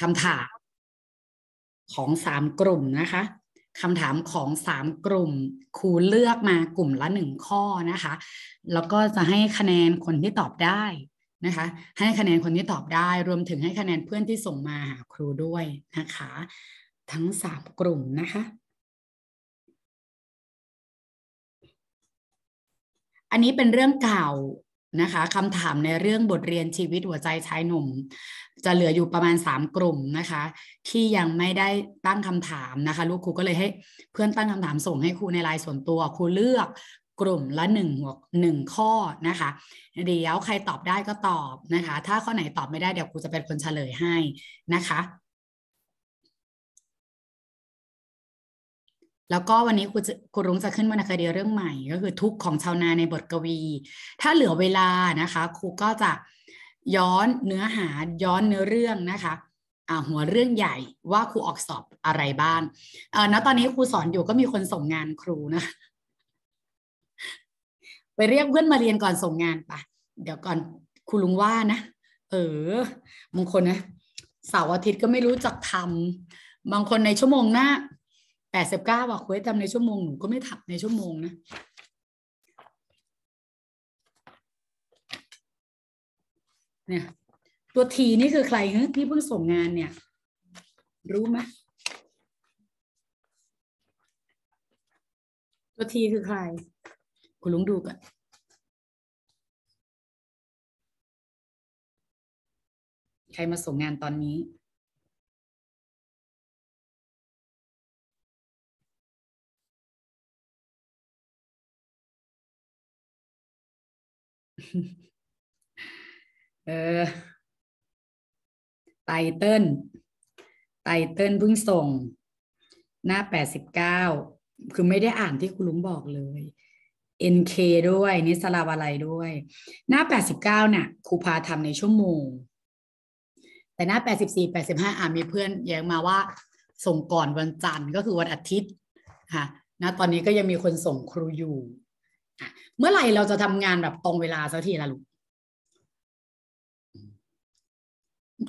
คำถาม ของสามกลุ่มนะคะคำถามของสามกลุ่มครูเลือกมากลุ่มละหนึ่งข้อนะคะ แล้วก็จะให้คะแนนคนที่ตอบได้นะคะ ให้คะแนนคนที่ตอบได้ รวมถึงให้คะแนนเพื่อนที่ส่งมาหาครูด้วยนะคะ ทั้งสามกลุ่มนะคะ อันนี้เป็นเรื่องเก่านะคะคำถามในเรื่องบทเรียนชีวิตหัวใจชายหนุ่ม จะเหลืออยู่ประมาณ 3 กลุ่มนะคะที่ยังไม่ได้ตั้งคำถามนะคะ ลูกครูก็เลยให้เพื่อนตั้งคำถามส่งให้ครูในไลน์ส่วนตัวครูเลือกกลุ่มละหนึ่งหัวหนึ่งข้อนะคะเดี๋ยวใครตอบได้ก็ตอบนะคะ ถ้าข้อไหนตอบไม่ได้เดี๋ยวครูจะเป็นคนเฉลยให้นะคะแล้วก็วันนี้คุณคุณรุ้งจะขึ้นวรรณคดีเรื่องใหม่ ก็คือทุกข์ของชาวนาในบทกวี ถ้าเหลือเวลานะคะ ครูก็จะย้อนเนื้อหาย้อนเนื้อเรื่องนะคะหัวเรื่องใหญ่ว่าครูออกสอบอะไรบ้างเออณตอนนี้ครูสอนอยู่ก็มีคนส่งงานครูนะ ไปเรียกเพื่อนมาเรียนก่อนส่งงานปะเดี๋ยวก่อนครูลุงว่านะ เออบางคนนะเสาร์อาทิตย์ก็ไม่รู้จักทำบางคนในชั่วโมงหน้าแปดสิบเก้าว่ะควยทำในชั่วโมงหนูก็ไม่ทำในชั่วโมงนะเนี่ย ตัวทีนี่คือใครที่เพิ่งส่งงานเนี่ย รู้ไหมตัวทีคือใคร คุณลุงดูก่อน ใครมาส่งงานตอนนี้เออไตเติ้ลไตเติ้ลเพิ่งส่ง หน้าแปดสิบเก้าคือไม่ได้อ่านที่คุณลุงบอกเลย NK ด้วย นิสลาวาลัด้วย หน้าแปดสิบเก้าเนี่ยครูพาทำในชั่วโมง แต่หน้าแแปปดดสสสิิบี่บห้าอ่านมีเพื่อนแย้งมาว่า ส่งก่อนวันจันทร์ก็คือวันอาทิตย์ ค่ะนะตอนนี้ก็ยังมีคนส่งครูอยู่เมื่อไหร่เราจะทำงานแบบตรงเวลาสักทีละลูก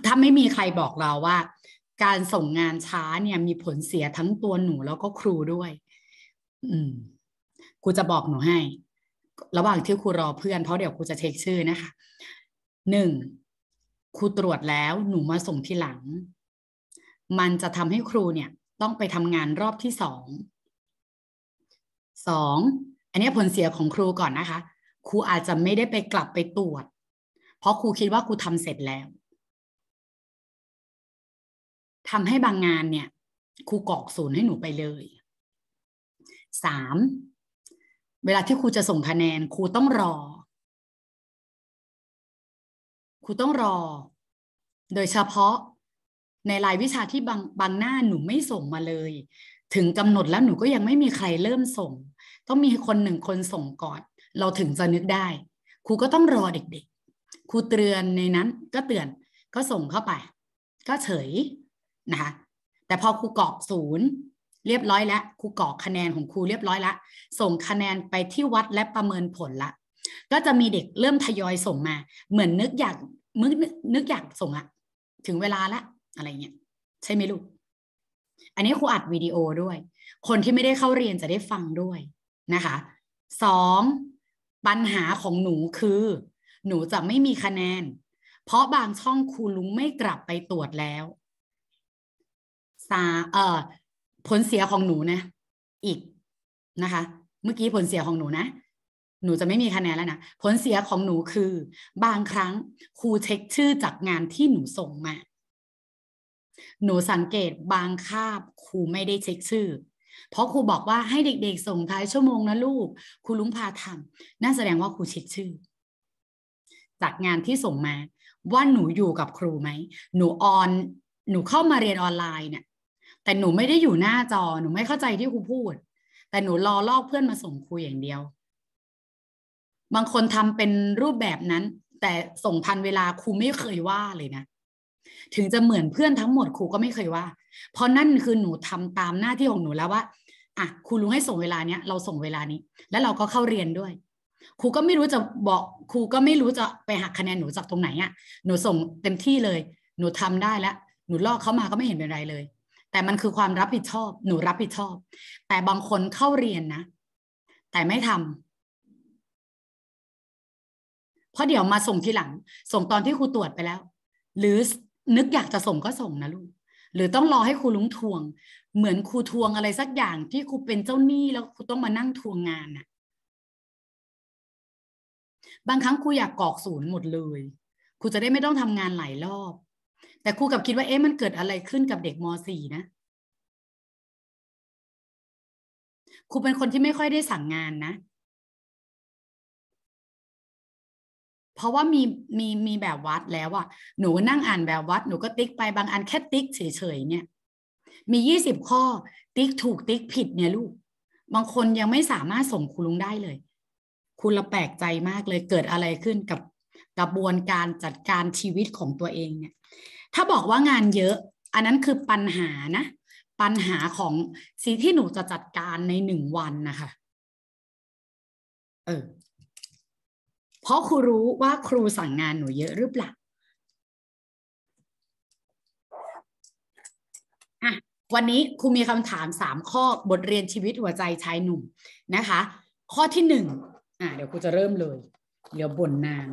ถ้าไม่มีใครบอกเราว่า การส่งงานช้าเนี่ยมีผลเสียทั้งตัวหนูแล้วก็ครูด้วย อืม ครูจะบอกหนูให้ ระหว่างที่ครูรอเพื่อนเพราะเดี๋ยวครูจะเช็คชื่อนะคะ หนึ่งครูตรวจแล้วหนูมาส่งทีหลัง มันจะทำให้ครูเนี่ย ต้องไปทำงานรอบที่สอง สองอันนี้ผลเสียของครูก่อนนะคะ ครูอาจจะไม่ได้ไปกลับไปตรวจ เพราะครูคิดว่าครูทำเสร็จแล้วทำให้บางงานเนี่ยครูกอกศูนย์ให้หนูไปเลย สาม เวลาที่ครูจะส่งคะแนนครูต้องรอ ครูต้องรอ โดยเฉพาะในรายวิชาที่บางบางหน้าหนูไม่ส่งมาเลย ถึงกำหนดแล้วหนูก็ยังไม่มีใครเริ่มส่งต้องมีคนหนึ่งคนส่งก่อน เราถึงจะนึกได้ครูก็ต้องรอเด็ก ๆครูเตือนในนั้นก็เตือน ก็ส่งเข้าไป ก็เฉยนะคะแต่พอครูกรอกศูนย์เรียบร้อยแล้วครูกรอกคะแนนของครูเรียบร้อยละส่งคะแนนไปที่วัดและประเมินผลละก็จะมีเด็กเริ่มทยอยส่งมา เหมือนนึกอยากมึกนึกอยากส่งอะถึงเวลาละ อะไรเงี้ยใช่ไหมลูกอันนี้ครูอัดวิดีโอด้วย คนที่ไม่ได้เข้าเรียนจะได้ฟังด้วยนะคะสอง ปัญหาของหนูคือ หนูจะไม่มีคะแนน เพราะบางช่องครูลุงไม่กลับไปตรวจแล้วสาเอ่อผลเสียของหนูนะอีกนะคะเมื่อกี้ผลเสียของหนูนะ หนูจะไม่มีคะแนนแล้วนะผลเสียของหนูคือ บางครั้งครูเช็คชื่อจากงานที่หนูส่งมา หนูสังเกตบางคาบครูไม่ได้เช็คชื่อเพราะครูบอกว่า ให้เด็กๆ ส่งท้ายชั่วโมงนะลูก ครูลุงพาทำนั่นแสดงว่าครูเช็คชื่อ จากงานที่ส่งมาว่าหนูอยู่กับครูไหม หนูออน หนูเข้ามาเรียนออนไลน์เนี่ยแต่หนูไม่ได้อยู่หน้าจอ หนูไม่เข้าใจที่ครูพูด แต่หนูรอลอกเพื่อนมาส่งครูอย่างเดียว บางคนทำเป็นรูปแบบนั้น แต่ส่งทันเวลาครูไม่เคยว่าเลยนะถึงจะเหมือนเพื่อนทั้งหมดครูก็ไม่เคยว่า เพราะนั่นคือหนูทำตามหน้าที่ของหนูแล้วว่าอ่ะ ครูลุงให้ส่งเวลาเนี้ยเราส่งเวลานี้แล้วเราก็เข้าเรียนด้วย ครูก็ไม่รู้จะบอกครูก็ไม่รู้จะไปหักคะแนนหนูจากตรงไหนอะ่ะหนูส่งเต็มที่เลย หนูทำได้แล้ว หนูลอกเขามาก็ไม่เห็นเป็นไรเลย แต่มันคือความรับผิดชอบ หนูรับผิดชอบ แต่บางคนเข้าเรียนนะ แต่ไม่ทำเพราะเดี๋ยวมาส่งทีหลัง ส่งตอนที่ครูตรวจไปแล้ว หรือนึก อยากจะส่งก็ส่งนะลูก หรือต้องรอให้ครูลุงทวง เหมือนครูทวงอะไรสักอย่างที่ครูเป็นเจ้าหนี้ แล้วครูต้องมานั่ง ทวงงานน่ะ บางครั้งครูอยากกอกศูนย์หมดเลย ครูจะได้ไม่ต้องทำงานหลายรอบ แต่ ครูกับคิดว่าเอ๊ะมันเกิดอะไรขึ้นกับเด็กม .4 นะ ครูเป็นคนที่ไม่ค่อยได้สั่งงานนะเพราะว่ามีมีมีแบบวัดแล้วอะหนูนั่งอ่านแบบวัดหนูก็ติ๊กไปบางอันแค่ติ๊กเฉยๆเนี่ย มียี่สิบข้อ ติ๊กถูกติ๊กผิดเนี่ยลูก บางคนยังไม่สามารถส่งคุณลุงได้เลย คุณละแปลกใจมากเลยเกิดอะไรขึ้นกับกระบวนการจัดการชีวิตของตัวเองเนี่ย ถ้าบอกว่างานเยอะอันนั้นคือปัญหานะ ปัญหาของสิ่งที่หนูจะจัดการในหนึ่งวันนะคะ เออพราะครูรู้ว่าครูสั่งงานหนูเยอะหรือเปล่า อ่ะ วันนี้ครูมีคำถามสามข้อบทเรียนชีวิตหัวใจชายหนุ่มนะคะ ข้อที่หนึ่งอ่ะเดี๋ยวครูจะเริ่มเลย เดี๋ยวบ่นนาน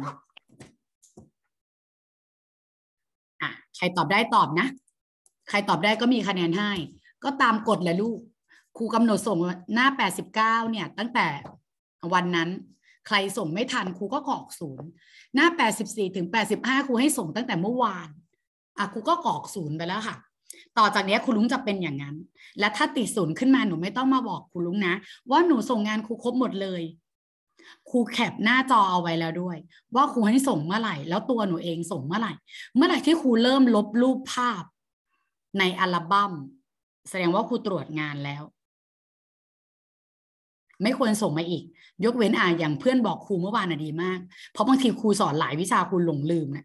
อ่ะใครตอบได้ตอบนะ ใครตอบได้ก็มีคะแนนให้ ก็ตามกฎแหละลูกครูกำหนดส่งหน้าแปดสิบเก้าเนี่ย ตั้งแต่วันนั้นใครส่งไม่ทันครูก็กรอกศูนย์หน้า 84ถึง85ครูให้ส่งตั้งแต่เมื่อวานอ่ะครูก็กรอกศูนย์ไปแล้วค่ะ ต่อจากนี้ครูลุงจะเป็นอย่างนั้น และถ้าติดศูนย์ขึ้นมาหนูไม่ต้องมาบอกครูลุงนะ ว่าหนูส่งงานครูครบหมดเลยครูแคปหน้าจอเอาไว้แล้วด้วย ว่าครูให้ส่งเมื่อไหร่ แล้วตัวหนูเองส่งเมื่อไหร่ เมื่อไหร่ที่ครูเริ่มลบรูปภาพในอัลบั้มแสดงว่าครูตรวจงานแล้ว ไม่ควรส่งมาอีกยกเว้นอ่ะอย่างเพื่อนบอกครูเมื่อวานอะดีมาก เพราะบางทีครูสอนหลายวิชาครูหลงลืมนะ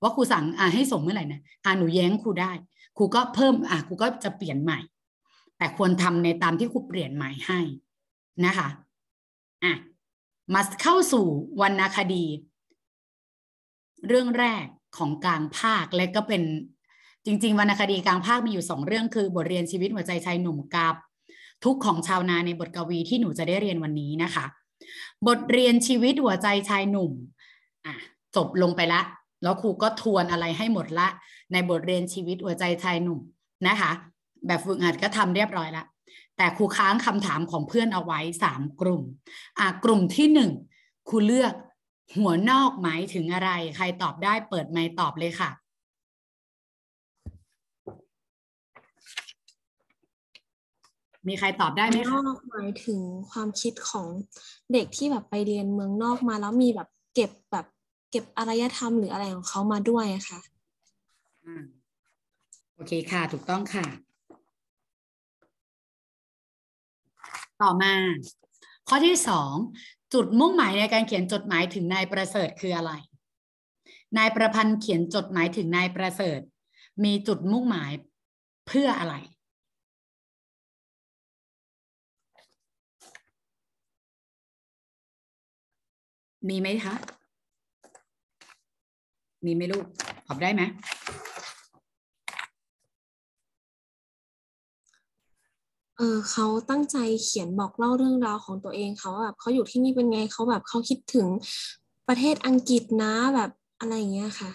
ว่าครูสั่งอ่ะให้ส่งเมื่อไหร่นะอ่ะหนูแย้งครูได้ครูก็เพิ่มอ่ะครูก็จะเปลี่ยนใหม่ แต่ควรทำในตามที่ครูเปลี่ยนใหม่ให้นะคะอ่ะมาเข้าสู่วรรณคดี เรื่องแรกของกลางภาคและก็เป็นจริงๆ วรรณคดีกลางภาคมีอยู่สองเรื่องคือ บทเรียนชีวิตหัวใจชายหนุ่มกับทุกของชาวนาในบทกวีที่หนูจะได้เรียนวันนี้นะคะ บทเรียนชีวิตหัวใจชายหนุ่มอ่ะจบลงไปละ แล้วครูก็ทวนอะไรให้หมดละ ในบทเรียนชีวิตหัวใจชายหนุ่มนะคะ แบบฝึกหัดก็ทำเรียบร้อยละแต่ครูค้างคำถามของเพื่อนเอาไว้สามกลุ่มอ่ะกลุ่มที่หนึ่งครูเลือกหัวนอกหมายถึงอะไรใครตอบได้เปิดไมค์ตอบเลยค่ะมีใครตอบได้ไหมคะหมายถึงความคิดของเด็กที่แบบไปเรียนเมืองนอกมาแล้วมีแบบเก็บแบบเก็บอารยธรรมหรืออะไรของเขามาด้วยคะ่ะโอเคค่ะถูกต้องค่ะ ต่อมา ข้อที่สองจุดมุ่งหมายในการเขียนจดหมายถึงนายประเสริฐคืออะไรนายประพันธ์เขียนจดหมายถึงนายประเสริฐมีจุดมุ่งหมายเพื่ออะไรมีไหมคะมีไหมลูก ตอบได้ไหมเออเขาตั้งใจเขียนบอกเล่าเรื่องราวของตัวเองเขาแบบเขาอยู่ที่นี่เป็นไง เขาแบบเขาคิดถึงประเทศอังกฤษนะแบบอะไรอย่างเงี้ยค่ะ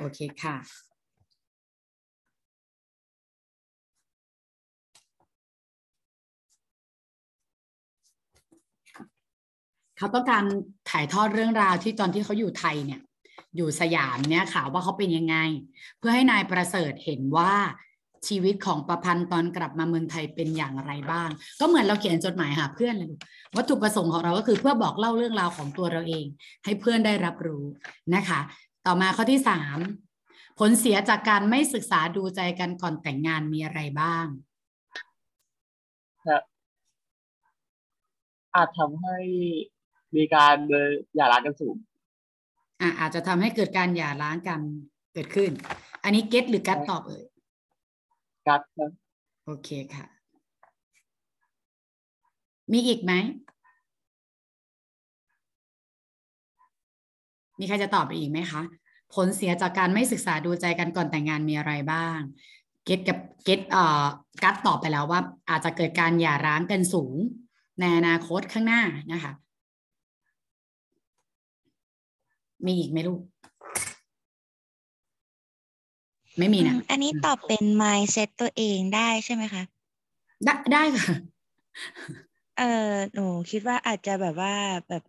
โอเคค่ะเขาต้องการถ่ายทอดเรื่องราวที่ตอนที่เขาอยู่ไทยเนี่ย อยู่สยามเนี่ยค่ะว่าเขาเป็นยังไง เพื่อให้นายประเสริฐเห็นว่าชีวิตของประพันธ์ตอนกลับมาเมืองไทยเป็นอย่างไรบ้าง ก็เหมือนเราเขียนจดหมายหาเพื่อนเลย วัตถุประสงค์ของเราก็คือเพื่อบอกเล่าเรื่องราวของตัวเราเอง ให้เพื่อนได้รับรู้นะคะ ต่อมาข้อที่สามผลเสียจากการไม่ศึกษาดูใจกันก่อนแต่งงานมีอะไรบ้างอาจทำให้มีการหย่าร้างกันสูงอ่าอาจจะทำให้เกิดการหย่าร้างกันเกิดขึ้น อันนี้เก็ตหรือกัดตอบ เอ่ยกัดครับโอเคค่ะ มีอีกไหม มีใครจะตอบไปอีกไหมคะ ผลเสียจากการไม่ศึกษาดูใจกันก่อนแต่งงานมีอะไรบ้าง เกตกับเกตเอ่อกัดตอบไปแล้วว่าอาจจะเกิดการหย่าร้างกันสูง ในอนาคตข้างหน้านะคะมีอีกไหมลูก ไม่มีนะอันนี้ตอบเป็น mindset ตัวเองได้ใช่ไหมคะได้ได้ค่ะ เออหนูคิดว่าอาจจะแบบว่าแบบ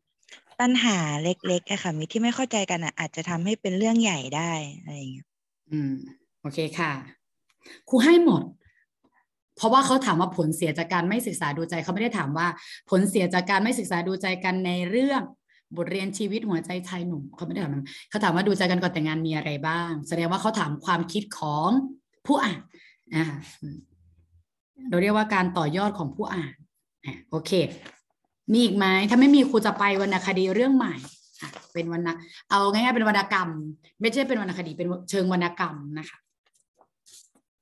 ปัญหาเล็กๆอะค่ะ มีที่ไม่เข้าใจกันอะอาจจะทำให้เป็นเรื่องใหญ่ได้อะไรอย่างเงี้ยอืม โอเคค่ะ ครูให้หมด เพราะว่าเขาถามว่าผลเสียจากการไม่ศึกษาดูใจเขาไม่ได้ถามว่า ผลเสียจากการไม่ศึกษาดูใจกันในเรื่องบทเรียนชีวิตหัวใจชายหนุ่มเขาไม่ได้ถามนั้นเขาถามว่าดูใจกันก่อนแต่งงานมีอะไรบ้าง แสดงว่าเขาถามความคิดของผู้อ่านนะคะเราเรียกว่าการต่อยอดของผู้อ่านโอเค มีอีกไหมถ้าไม่มีครูจะไปวรรณคดีเรื่องใหม่เป็นวรรณเอาง่ายๆเป็นวรรณกรรม ไม่ใช่เป็นวรรณคดีเป็นเชิงวรรณกรรมนะคะ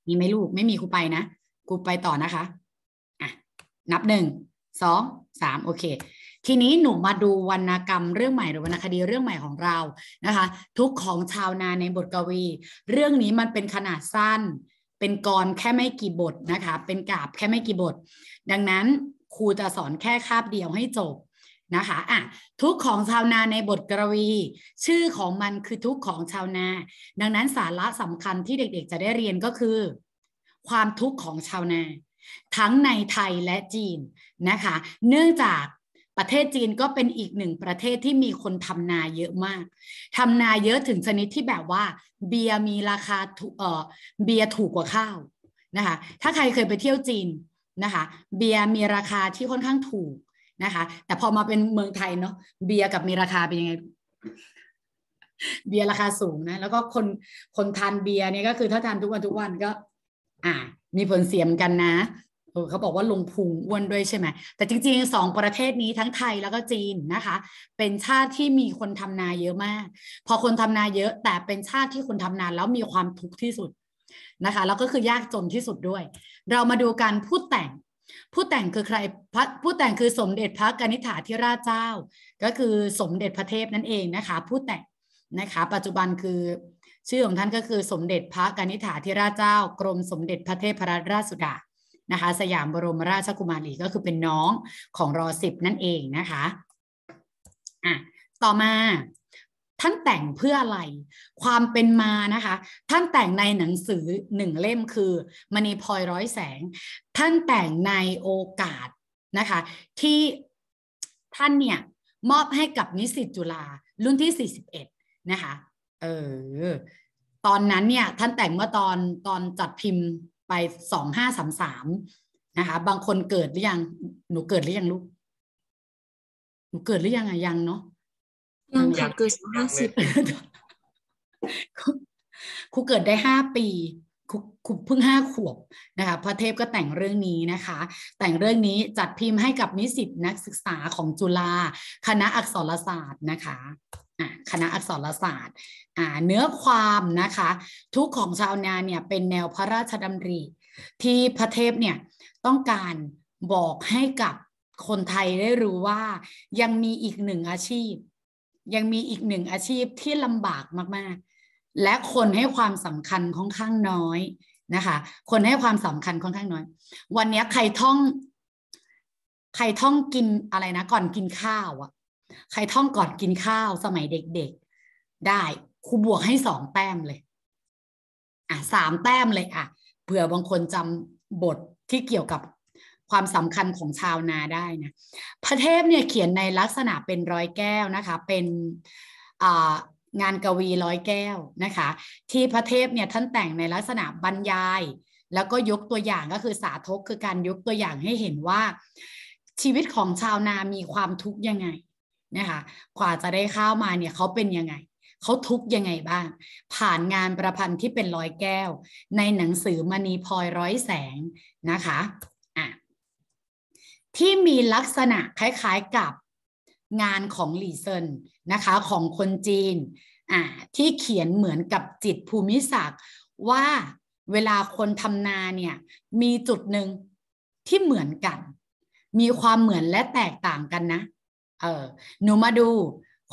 มีไหมลูก ไม่มีครูไปนะครูไปต่อนะคะอ่ะนับหนึ่งสองสามโอเคทีนี้หนูมาดูวรรณกรรมเรื่องใหม่หรือวรรณคดีเรื่องใหม่ของเรานะคะ ทุกของชาวนาในบทกวี เรื่องนี้มันเป็นขนาดสั้น เป็นกรแค่ไม่กี่บทนะคะ เป็นกาบแค่ไม่กี่บทดังนั้นครูจะสอนแค่คาบเดียวให้จบนะคะอ่ะทุกของชาวนาในบทกรวี ชื่อของมันคือทุกของชาวนา ดังนั้นสาระสำคัญที่เด็กๆจะได้เรียนก็คือ ความทุกข์ของชาวนา ทั้งในไทยและจีนนะคะ เนื่องจากประเทศจีนก็เป็นอีกหนึ่งประเทศที่มีคนทำนาเยอะมากทำนาเยอะถึงชนิดที่แบบว่า เบียร์มีราคาเบียร์ถูกกว่าข้าว นะคะ ถ้าใครเคยไปเที่ยวจีนนะคะ เบียร์มีราคาที่ค่อนข้างถูกนะคะ แต่พอมาเป็นเมืองไทยเนาะเบียร์กับมีราคาเป็นยังไง เบียร์ราคาสูงนะ แล้วก็คนคนทานเบียร์เนี่ยก็คือถ้าทานทุกวันทุกวันก็ อ่า มีผลเสียมกันนะเขาบอกว่าลงพุงอ้วนด้วยใช่ไหม แต่จริงๆ สองประเทศนี้ทั้งไทยแล้วก็จีนนะคะ เป็นชาติที่มีคนทำนาเยอะมาก พอคนทำนาเยอะแต่เป็นชาติที่คนทำนาแล้วมีความทุกข์ที่สุดนะคะ แล้วก็คือยากจนที่สุดด้วย เรามาดูการพูดแต่ง ผู้แต่งคือใครพระผู้แต่งคือสมเด็จพระกนิษฐาธิราชเจ้า ก็คือสมเด็จพระเทพนั่นเองนะคะผู้แต่งนะคะ ปัจจุบันคือชื่อของท่านก็คือสมเด็จพระกนิษฐาธิราชเจ้า กรมสมเด็จพระเทพระราชสุดานะคะสยามบรมราชกุมารีก็คือเป็นน้องของรอสิบนั่นเองนะคะอ่ะต่อมาท่านแต่งเพื่ออะไรความเป็นมานะคะท่านแต่งในหนังสือหนึ่งเล่มคือมณีพลอยร้อยแสงท่านแต่งในโอกาสนะคะที่ท่านเนี่ยมอบให้กับนิสิตจุฬารุ่นที่41นะคะเออตอนนั้นเนี่ยท่านแต่งเมื่อตอนตอนจัดพิมพ์ไปสองห้าสามสามนะคะ บางคนเกิดหรือยัง หนูเกิดหรือยังลูก หนูเกิดหรือยังอะยังเนาะยังค่ะเกิดสองห้าสิบครูเกิดได้ห้าปี ครูเพิ่งห้าขวบนะคะ พระเทพก็แต่งเรื่องนี้นะคะ แต่งเรื่องนี้จัดพิมพ์ให้กับนิสิตนักศึกษาของจุฬาคณะอักษรศาสตร์นะคะคณะอักษรศาสตร์เนื้อความนะคะ ทุกของชาวนาเนี่ยเป็นแนวพระราชดำริที่พระเทพเนี่ยต้องการบอกให้กับคนไทยได้รู้ว่า ยังมีอีกหนึ่งอาชีพ ยังมีอีกหนึ่งอาชีพที่ ลำบากมาก ๆ และคนให้ความสำคัญ ค่อนข้างน้อยนะคะ คนให้ความสำคัญค่อนข้างน้อย วันนี้ใครท่องใครท่อง กินอะไรนะก่อนกินข้าวอะใครท่องก่อนกินข้าวสมัยเด็กๆ ได้ครูบวกให้สองแต้มเลยอ่ะสามแต้มเลยอ่ะเผื่อบางคนจำบทที่เกี่ยวกับความสำคัญของชาวนาได้นะพระเทพเนี่ยเขียนในลักษณะเป็นร้อยแก้วนะคะ เป็นงานกวีร้อยแก้วนะคะ ที่พระเทพเนี่ยท่านแต่งในลักษณะบรรยายแล้วก็ยกตัวอย่างก็คือสาธกคือการยกตัวอย่างให้เห็นว่าชีวิตของชาวนามีความทุกข์ยังไงนะคะกว่าจะได้ข้าวมาเนี่ยเขาเป็นยังไง เขาทุกยังไงบ้าง ผ่านงานประพันธ์ที่เป็นร้อยแก้ว ในหนังสือมณีพลอยร้อยแสงนะคะอ่ะที่มีลักษณะคล้ายๆกับงานของหลี่เซินนะคะของคนจีนอ่ะที่เขียนเหมือนกับจิตภูมิศักดิ์ว่าเวลาคนทำนาเนี่ยมีจุดหนึ่งที่เหมือนกัน มีความเหมือนและแตกต่างกันนะเออหนูมาดู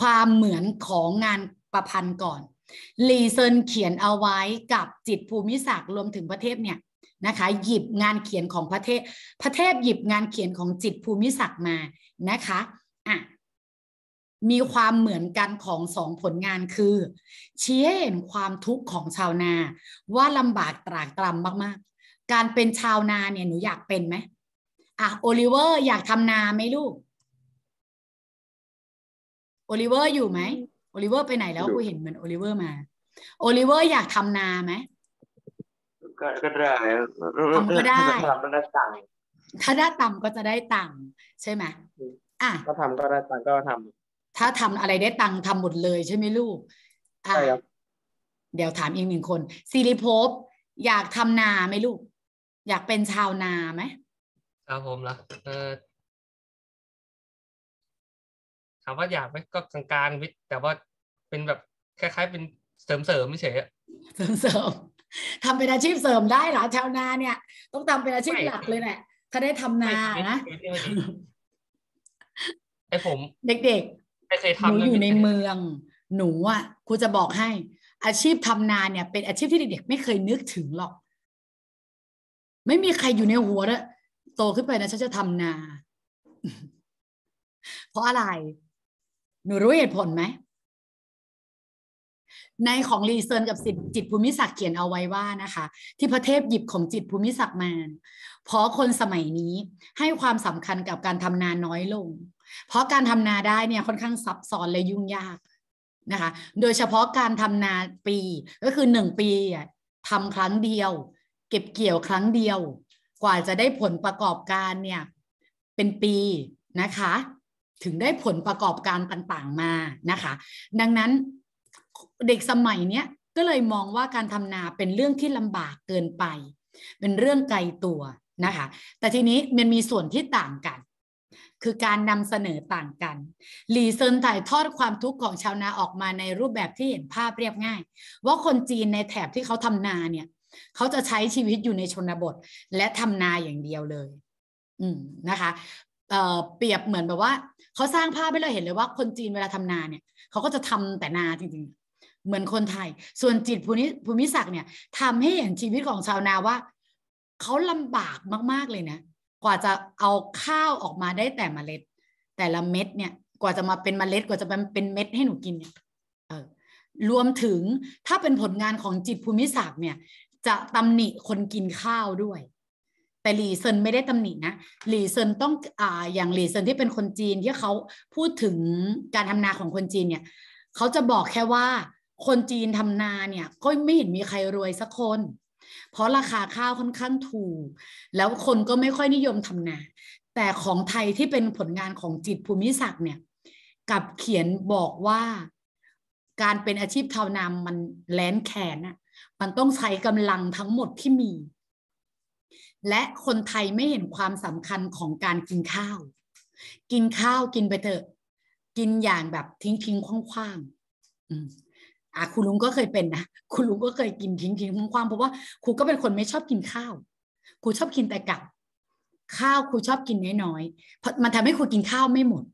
ความเหมือนของงานประพันธ์ก่อน ลีเซินเขียนเอาไว้กับจิตภูมิศักดิ์รวมถึงประเทศเนี่ยนะคะหยิบงานเขียนของประเทศพระเทศหยิบงานเขียนของจิตภูมิศักดิ์มานะคะอ่ะมีความเหมือนกันของสองผลงานคือ ชี้ให้เห็นความทุกข์ของชาวนาว่าลำบากตรากตรำมากๆ การเป็นชาวนาเนี่ยหนูอยากเป็นไหมอ่ะโอลิเวอร์อยากทำนาไหมลูกโอลิเวอร์อยู่ไหมโอลิเวอร์ไปไหนแล้วกูเห็นเหมือนโอลิเวอร์มา โอลิเวอร์อยากทำนาไหมก็ได้ทำก็ได้ ถ้าได้ต่์ก็จะได้ตังค์ใช่ไหมอ่ะถ้าทำก็ได้ตังค์ก็ทำถ้าทำอะไรได้ตังค์ทำหมดเลยใช่ไหมลูกอ่ะเดี๋ยวถามอีกหนึ่งคนซิริภพอยากทำนาไหมลูก อยากเป็นชาวนาไหมครับผมละเออามว่าอยากไหมก็กลางๆวิทแต่ว่าเป็นแบบคล้ายๆเป็นเสริมเสริมไม่เฉยอะเสริมเสริมทำเป็นอาชีพเสริมได้หรอชาวนาเนี่ย ต้องทำเป็นอาชีพหลักเลยแหละถ้าได้ทำนานะไอผม เด็กๆไอเคยทำหนูอยู่ในเมือง หนูอ่ะครูจะบอกให้ อาชีพทำนาเนี่ยเป็นอาชีพที่เด็กๆไม่เคยนึกถึงหรอก ไม่มีใครอยู่ในหัวเลยโตขึ้นไปนะฉันจะทำนา เพราะอะไรหนูรู้เหตุผลไหม ในของรีเซิร์น กับจิตภูมิศักดิ์เขียน เอาไว้ว่านะคะ ที่พระเทพหยิบของจิตภูมิศักดิ์มาเพราะคนสมัยนี้ให้ความสำคัญกับการทำนาน้อยลง เพราะการทำนาได้เนี่ยค่อนข้างซับซ้อนและยุ่งยากนะคะ โดยเฉพาะการทำนาปีก็คือหนึ่งปีทำครั้งเดียว เก็บเกี่ยวครั้งเดียว กว่าจะได้ผลประกอบการเนี่ยเป็นปีนะคะถึงได้ผลประกอบการต่างๆมานะคะ ดังนั้นเด็กสมัยเนี้ยก็เลยมองว่าการทำนาเป็นเรื่องที่ลำบากเกินไป เป็นเรื่องไกลตัวนะคะ แต่ทีนี้มันมีส่วนที่ต่างกัน คือการนำเสนอต่างกันลีเซินถ่ายทอดความทุกข์ของชาวนาออกมาในรูปแบบที่เห็นภาพเรียบง่าย ว่าคนจีนในแถบที่เขาทำนาเนี่ย เขาจะใช้ชีวิตอยู่ในชนบทและทำนาอย่างเดียวเลยนะคะเปรียบเหมือนแบบว่าเขาสร้างภาพให้เราเห็นเลยว่าคนจีนเวลาทำนาเนี่ยเขาก็จะทำแต่นาจริงๆเหมือนคนไทย ส่วนจิตภูมิภูมิศักดิ์เนี่ยทำให้เห็นชีวิตของชาวนาว่า เขาลำบากมากๆเลยนะกว่าจะเอาข้าวออกมาได้แต่เมล็ด แต่ละเม็ดเนี่ยกว่าจะมาเป็นเมล็ดกว่าจะเป็นเม็ดให้หนูกินเนี่ยเออรวมถึงถ้าเป็นผลงานของจิตภูมิศักดิ์เนี่ย จะตำหนิคนกินข้าวด้วยแต่หลีเซินไม่ได้ตำหนินะหลีเซินต้องอ่าอย่างหลีเซินที่เป็นคนจีนที่เขาพูดถึงการทำนาของคนจีนเนี่ยเขาจะบอกแค่ว่าคนจีนทำนาเนี่ยก็ไม่เห็นมีใครรวยสักคน เพราะราคาข้าวค่อนข้างถูก แล้วคนก็ไม่ค่อยนิยมทำนา แต่ของไทยที่เป็นผลงานของจิตภูมิศักดิ์เนี่ยกับเขียนบอกว่าการเป็นอาชีพชาวนามันแลนแขนอะมันต้องใช้กำลังทั้งหมดที่มีและคนไทยไม่เห็นความสำคัญของการกินข้าว กินข้าวกินไปเถอะ กินอย่างแบบทิ้งทิ้งคว่างคว่างอ่าคุณลุงก็เคยเป็นนะ คุณลุงก็เคยกินทิ้งทิ้งคว่างคว่างเพราะว่าครูก็เป็นคนไม่ชอบกินข้าวครูชอบกินแต่กับ ข้าวครูชอบกินน้อยๆเพราะมันทำให้ครูกินข้าวไม่หมด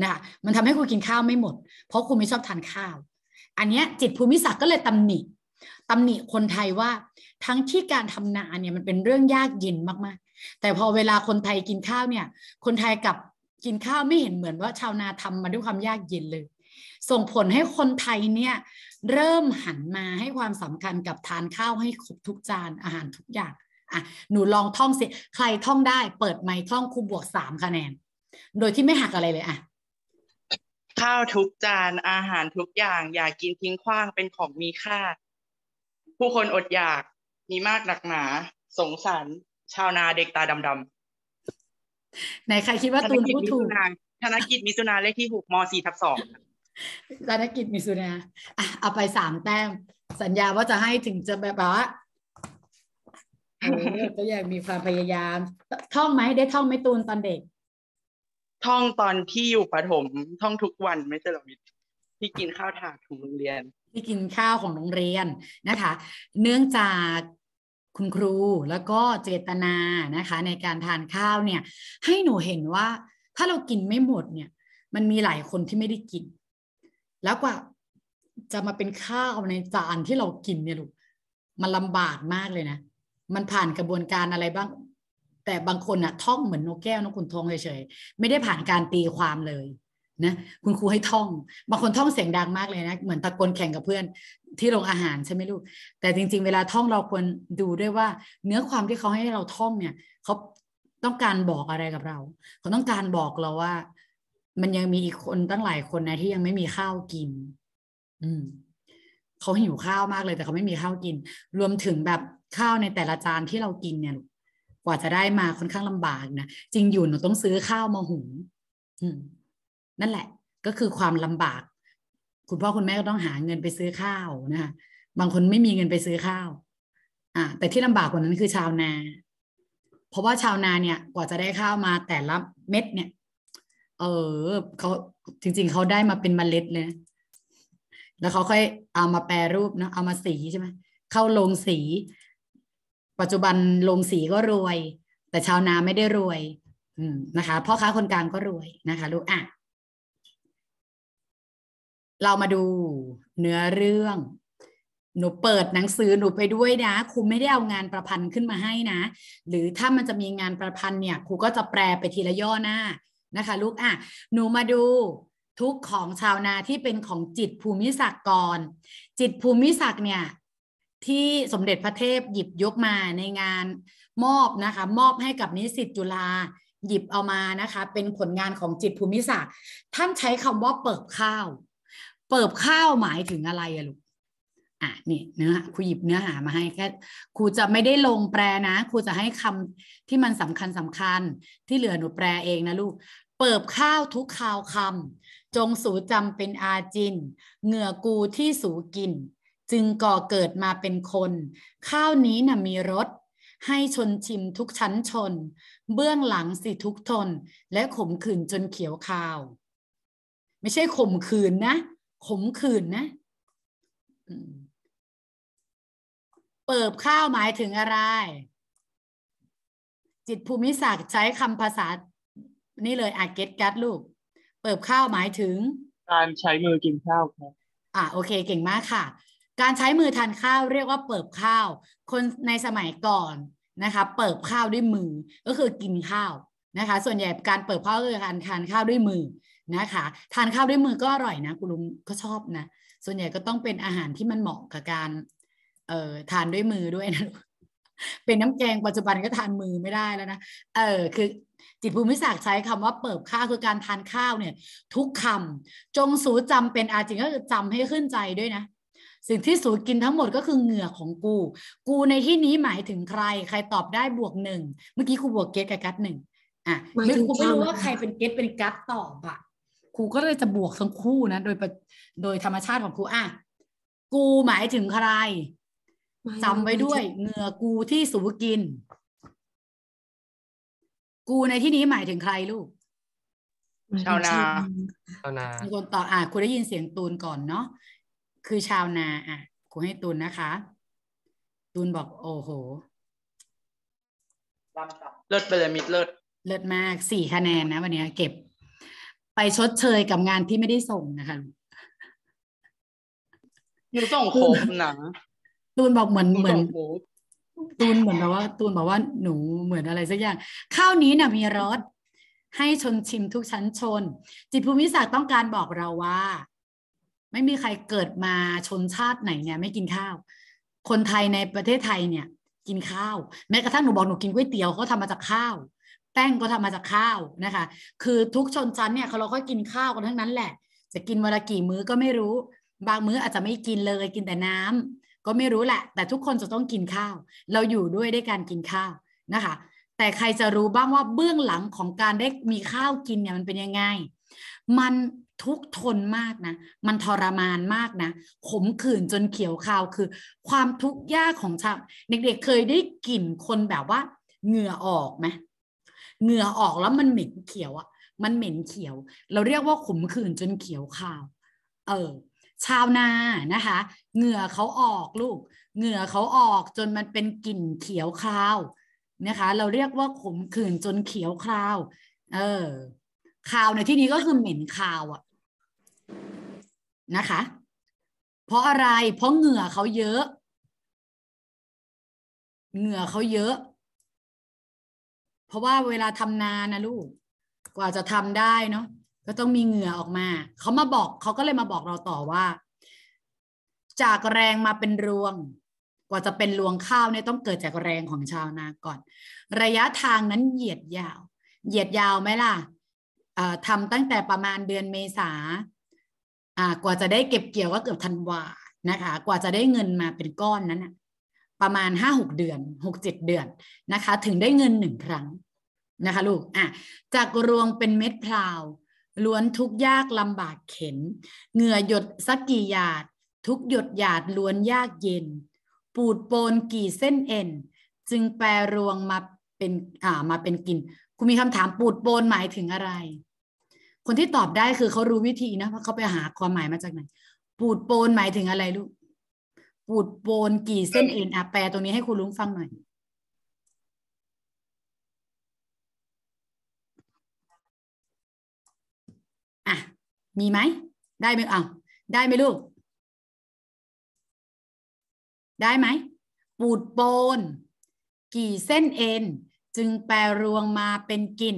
นะคะมันทำให้ครูกินข้าวไม่หมด เพราะครูไม่ชอบทานข้าว อันเนี้ยจิตภูมิศักดิ์ก็เลยตำหนิตำหนิคนไทยว่าทั้งที่การทำนาเนี่ยมันเป็นเรื่องยากเย็นมากๆ แต่พอเวลาคนไทยกินข้าวเนี่ย คนไทยกับกินข้าวไม่เห็นเหมือนว่าชาวนาทำมาด้วยความยากเย็นเลย ส่งผลให้คนไทยเนี่ยเริ่มหันมาให้ความสำคัญกับทานข้าวให้ครบทุกจานอาหารทุกอย่างอ่ะหนูลองท่องสิใครท่องได้ เปิดไมค์ท่องครูบวกสามคะแนน โดยที่ไม่หักอะไรเลยอ่ะข้าวทุกจานอาหารทุกอย่าง อย่ากินทิ้งขว้างเป็นของมีค่าผู้คนอดอยากมีมากหนักหนา สงสารชาวนาเด็กตาดำๆไหนใครคิดว่าตูนพูดถูก ธนกิจมิสุนา เลขที่หกมสี่ทับสองธนกิจมิสุนาเอาไปสามแต้ม สัญญาว่าจะให้ถึงจะแบบว่าก็อยางมีความพยายาม ท่องไหมได้ท่องไหมตูนตอนเด็ก ท่องตอนที่อยู่ประถม ท่องทุกวันไม่ใช่หรอมิที่กินข้าวถาดของโรงเรียนที่กินข้าวของโรงเรียนนะคะ เนื่องจากคุณครูแล้วก็เจตนานะคะ ในการทานข้าวเนี่ย ให้หนูเห็นว่าถ้าเรากินไม่หมดเนี่ย มันมีหลายคนที่ไม่ได้กิน แล้วกว่าจะมาเป็นข้าวในจานที่เรากินเนี่ยลูก มันลำบากมากเลยนะ มันผ่านกระบวนการอะไรบ้าง แต่บางคนอะท่องเหมือนนกแก้วนกขุนทองเฉยๆไม่ได้ผ่านการตีความเลยนะ คุณครูให้ท่องบางคนท่องเสียงดังมากเลยนะเหมือนตะโกนแข่งกับเพื่อน ที่โรงอาหารใช่ไหมลูก แต่จริง ๆ เวลาท่องเราควรดูด้วยว่า เนื้อความที่เขาให้เราท่องเนี่ย เขาต้องการบอกอะไรกับเรา เขาต้องการบอกเราว่า มันยังมีอีกคนตั้งหลายคนนะที่ยังไม่มีข้าวกิน อืม เขาหิวข้าวมากเลย แต่เขาไม่มีข้าวกิน รวมถึงแบบข้าวในแต่ละจานที่เรากินเนี่ย กว่าจะได้มาค่อนข้างลำบากนะจริงอยู่หนูต้องซื้อข้าวมาหุงนั่นแหละ ก็คือความลำบาก คุณพ่อคุณแม่ก็ต้องหาเงินไปซื้อข้าวนะคะบางคนไม่มีเงินไปซื้อข้าว อ่า แต่ที่ลำบากกว่านั้นคือชาวนา เพราะว่าชาวนาเนี่ยกว่าจะได้ข้าวมาแต่ละเม็ด เนี่ย เออ เขาจริง ๆเขาได้มาเป็นมเมล็ดเลยนะแล้วเขาค่อยเอามาแปรรูปนะ เอามาสีใช่ไหมเข้าโรงสี ปัจจุบันโรงสีก็รวย แต่ชาวนาไม่ได้รวย อืม นะคะ พ่อค้าคนกลางก็รวยนะคะลูก อ่ะเรามาดูเนื้อเรื่อง หนูเปิดหนังสือหนูไปด้วยนะครูไม่ได้เอางานประพันธ์ขึ้นมาให้นะ หรือถ้ามันจะมีงานประพันธ์เนี่ยครูก็จะแปลไปทีละย่อหน้านะคะลูกอ่ะหนูมาดูทุกของชาวนาที่เป็นของจิตภูมิศักดิ์ก่อนจิตภูมิศักดิ์เนี่ยที่สมเด็จพระเทพหยิบยกมาในงานมอบนะคะ มอบให้กับนิสิตจุฬาหยิบเอามานะคะเป็นผลงานของจิตภูมิศักดิ์ท่านใช้คำว่าเปิบข้าวเปิบข้าวหมายถึงอะไรอะลูก อ่ะเนี่ยเนื้อครูหยิบเนื้อหามาให้แค่ครูจะไม่ได้ลงแปลนะครูจะให้คำที่มันสำคัญสำคัญที่เหลือหนูแปลเองนะลูก เปิบข้าวทุกข่าวคำ จงสูจำเป็นอาจินเหงื่อกูที่สูกิน จึงก่อเกิดมาเป็นคน ข้าวนี้นะ่ะมีรสให้ชนชิมทุกชั้นชน เบื้องหลังสิทุกทน และขมขื่นจนเขียวขาว ไม่ใช่ขมขืนนะขมขื่นนะเปิบข้าวหมายถึงอะไร จิตภูมิศักดิ์ใช้คำภาษา นี่เลยอาเกตกัดลูกเปิบข้าวหมายถึง การใช้มือกินข้าวครับอ่าโอเคเก่งมากค่ะ การใช้มือทานข้าว เรียกว่าเปิบข้าว คนในสมัยก่อนนะคะ เปิบข้าวด้วยมือ ก็คือกินข้าวนะคะ ส่วนใหญ่การเปิบข้าวคือการทานข้าวด้วยมือนะคะทานข้าวด้วยมือก็อร่อยนะคุณลุงก็ชอบนะส่วนใหญ่ก็ต้องเป็นอาหารที่มันเหมาะกับการ เอ่อทานด้วยมือด้วยนะเป็นน้ำแกงปัจจุบันก็ทานมือไม่ได้แล้วนะเออคือ จิตภูมิศักดิ์ใช้คำว่า เปิบข้าวคือการทานข้าวเนี่ย ทุกคำ จงสูจำเป็นอาจริงก็คือจำให้ขึ้นใจด้วยนะสิ่งที่สูกินทั้งหมดก็คือเหงื่อของกู กูในที่นี้หมายถึงใคร ใครตอบได้บวกหนึ่งเมื่อกี้ครูบวกเกตกับกัตหนึ่งอ่ะไม่ครูไม่รู้ว่าใครเป็นเกตเป็นกัตตอบอ่ะครูก็เลยจะบวกทั้งคู่นะ โดยโดยธรรมชาติของครูอ่ะ กูหมายถึงใครจำไว้ด้วยเหงื่อกูที่สูกิน กูในที่นี้หมายถึงใครลูก ชาวนาชาวนาคนตอบอ่ะคุณได้ยินเสียงตูนก่อนเนาะคือชาวนาอ่ะครูให้ตูนนะคะ ตูนบอกโอ้โห เลิศไปเลยมิดเลิศเลิศมากสี่คะแนนนะวันนี้เก็บไปชดเชยกับงานที่ไม่ได้ส่งนะคะยูส่งครบนะตูนบอกเหมือนเหมือน ตูนเหมือนแบบว่า ตูนบอกว่าหนูเหมือนอะไรสักอย่างข้าวนี้นะ่ะ มีรสให้ชนชิมทุกชั้นชน จิตภูมิศาสตร์ต้องการบอกเราว่า ไม่มีใครเกิดมาชนชาติไหนเนี่ย ไม่กินข้าว คนไทยในประเทศไทยเนี่ยกินข้าวแม้กระทั่งหนูบอกหนูกินก๋วยเตี๋ยวเขาทำมาจากข้าวแป้งก็ทำมาจากข้าวนะคะ คือทุกชนชั้นเนี่ย เขาเราก็กินข้าวกันทั้งนั้นแหละ จะกินวันละกี่มื้อก็ไม่รู้ บางมื้ออาจจะไม่กินเลยกินแต่น้ำ ก็ไม่รู้แหละ แต่ทุกคนจะต้องกินข้าว เราอยู่ด้วยด้วยการกินข้าวนะคะ แต่ใครจะรู้บ้างว่าเบื้องหลังของการได้มีข้าวกินเนี่ยมันเป็นยังไง มันทุกทนมากนะ มันทรมานมากนะ ขมขื่นจนเขียวคาวคือ ความทุกข์ยากของชาวเด็กๆเคยได้กลิ่นคนแบบว่าเหงื่อออกไหมเหงื่อออกแล้วมันเหม็นเขียวอะมันเหม็นเขียว เราเรียกว่าขมขื่นจนเขียวขาว เออ ชาวนา นะคะ เหงื่อเขาออกลูก เหงื่อเขาออกจนมันเป็นกลิ่นเขียวขาว นะคะ เราเรียกว่าขมขื่นจนเขียวขาว เออ ขาวในที่นี้ก็คือเหม็นขาวอะนะคะ เพราะอะไร เพราะเหงื่อเขาเยอะ เหงื่อเขาเยอะเพราะว่าเวลาทำนานนะลูก กว่าจะทำได้เนาะก็ต้องมีเหงื่อออกมา เขามาบอกเขาก็เลยมาบอกเราต่อว่า จากแรงมาเป็นรวงกว่าจะเป็นรวงข้าวเนี่ยต้องเกิดจากแรงของชาวนาก่อน ระยะทางนั้นเหยียดยาว เหยียดยาวไหมล่ะทำตั้งแต่ประมาณเดือนเมษาอ่ากว่าจะได้เก็บเกี่ยวก็เกือบธันวานะคะ กว่าจะได้เงินมาเป็นก้อนนั้นนะประมาณ5-6เดือน6-7เดือนนะคะ ถึงได้เงินหนึ่งครั้ง นะคะลูก อ่ะ จากรวงเป็นเม็ดพลาวล้วนทุกยากลำบากเข็นเหงื่อหยดสักกี่หยาด ทุกหยดหยาดล้วนยากเย็น ปูดโปนกี่เส้นเอ็นจึงแปรรวงมาเป็นอ่ามาเป็นกิน คุณมีคำถามปูดโปนหมายถึงอะไร คนที่ตอบได้คือเขารู้วิธีนะ เพราะเขาไปหาความหมายมาจากไหน ปูดโปนหมายถึงอะไรลูกปูดโปนกี่เส้นเอ็นอ่ะแปลตรงนี้ให้คุณลุงฟังหน่อย อ่ะ มีไหม ได้ไหมอ้าได้ไหมลูก ได้ไหม ปูดโปนกี่เส้นเอ็น จึงแปรรวงมาเป็นกลิ่น